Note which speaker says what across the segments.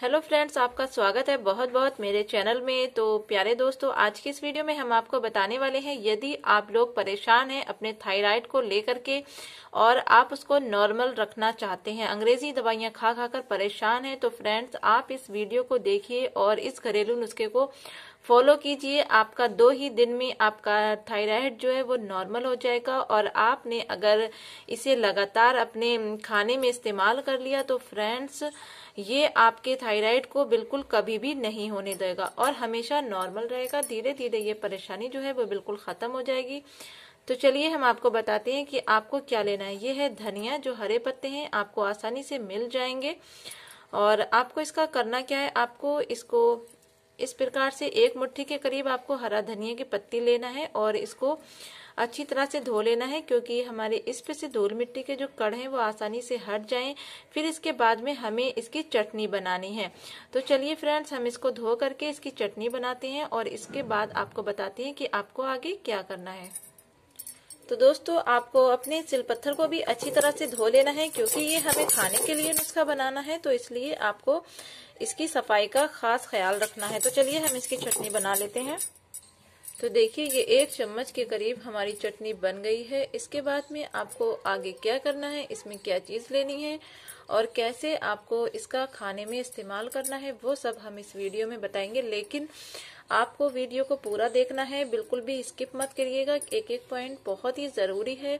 Speaker 1: hello friends आपका स्वागत है बहुत बहुत मेरे चैनल में तो प्यारे दोस्तों आज की इस वीडियो में हम आपको बताने वाले हैं यदि आप लोग परेशान हैं अपने थायराइड को लेकर के और आप उसको नॉर्मल रखना चाहते हैं अंग्रेजी दवाइयां खा खा कर परेशान हैं तो फ्रेंड्स आप इस वीडियो को देखिए और इस घरेलू नुस्खे को फॉलो कीजिए आपका दो ही दिन में आपका थायराइड जो है वो नॉर्मल हो जाएगा और आपने अगर इसे लगातार अपने खाने में इस्तेमाल कर लिया तो फ्रेंड्स ये आपके थायराइड को बिल्कुल कभी भी नहीं होने देगा और हमेशा नॉर्मल रहेगा धीरे धीरे ये परेशानी जो है वो बिल्कुल ख़त्म हो जाएगी तो चलिए हम आपको बताते हैं कि आपको क्या लेना है ये है धनिया जो हरे पत्ते हैं आपको आसानी से मिल जाएंगे और आपको इसका करना क्या है आपको इसको इस प्रकार से एक मुट्ठी के करीब आपको हरा धनिया की पत्ती लेना है और इसको अच्छी तरह से धो लेना है क्योंकि हमारे इस पे से धूल मिट्टी के जो कड़ हैं वो आसानी से हट जाएं फिर इसके बाद में हमें इसकी चटनी बनानी है तो चलिए फ्रेंड्स हम इसको धो करके इसकी चटनी बनाते हैं और इसके बाद आपको बताते हैं कि आपको आगे क्या करना है तो दोस्तों आपको अपने सिल पत्थर को भी अच्छी तरह से धो लेना है क्योंकि ये हमें खाने के लिए नुस्खा बनाना है तो इसलिए आपको इसकी सफाई का खास ख्याल रखना है तो चलिए हम इसकी चटनी बना लेते हैं तो देखिए ये एक चम्मच के करीब हमारी चटनी बन गई है इसके बाद में आपको आगे क्या करना है इसमें क्या चीज़ लेनी है और कैसे आपको इसका खाने में इस्तेमाल करना है वो सब हम इस वीडियो में बताएंगे लेकिन आपको वीडियो को पूरा देखना है बिल्कुल भी स्किप मत करिएगा एक एक पॉइंट बहुत ही ज़रूरी है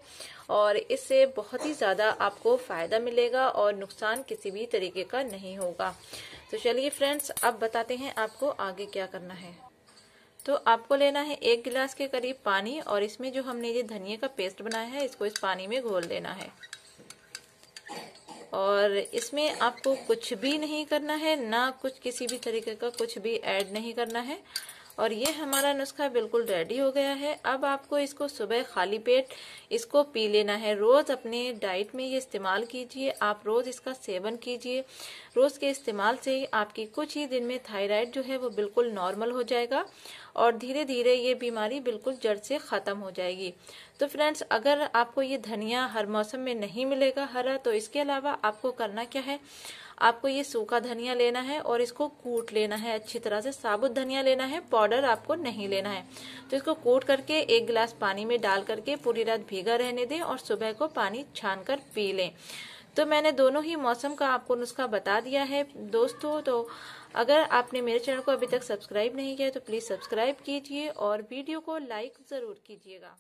Speaker 1: और इससे बहुत ही ज़्यादा आपको फ़ायदा मिलेगा और नुकसान किसी भी तरीके का नहीं होगा तो चलिए फ्रेंड्स अब बताते हैं आपको आगे क्या करना है तो आपको लेना है एक गिलास के करीब पानी और इसमें जो हमने ये धनिया का पेस्ट बनाया है इसको इस पानी में घोल देना है और इसमें आपको कुछ भी नहीं करना है ना कुछ किसी भी तरीके का कुछ भी ऐड नहीं करना है और ये हमारा नुस्खा बिल्कुल रेडी हो गया है अब आपको इसको सुबह खाली पेट इसको पी लेना है रोज़ अपने डाइट में ये इस्तेमाल कीजिए आप रोज़ इसका सेवन कीजिए रोज़ के इस्तेमाल से ही आपकी कुछ ही दिन में थायराइड जो है वो बिल्कुल नॉर्मल हो जाएगा और धीरे धीरे ये बीमारी बिल्कुल जड़ से ख़त्म हो जाएगी तो फ्रेंड्स अगर आपको ये धनिया हर मौसम में नहीं मिलेगा हरा तो इसके अलावा आपको करना क्या है आपको ये सूखा धनिया लेना है और इसको कूट लेना है अच्छी तरह से साबुत धनिया लेना है पाउडर आपको नहीं लेना है तो इसको कूट करके एक गिलास पानी में डाल करके पूरी रात भीगा रहने दें और सुबह को पानी छान कर पी लें तो मैंने दोनों ही मौसम का आपको नुस्खा बता दिया है दोस्तों तो अगर आपने मेरे चैनल को अभी तक सब्सक्राइब नहीं किया तो प्लीज़ सब्सक्राइब कीजिए और वीडियो को लाइक ज़रूर कीजिएगा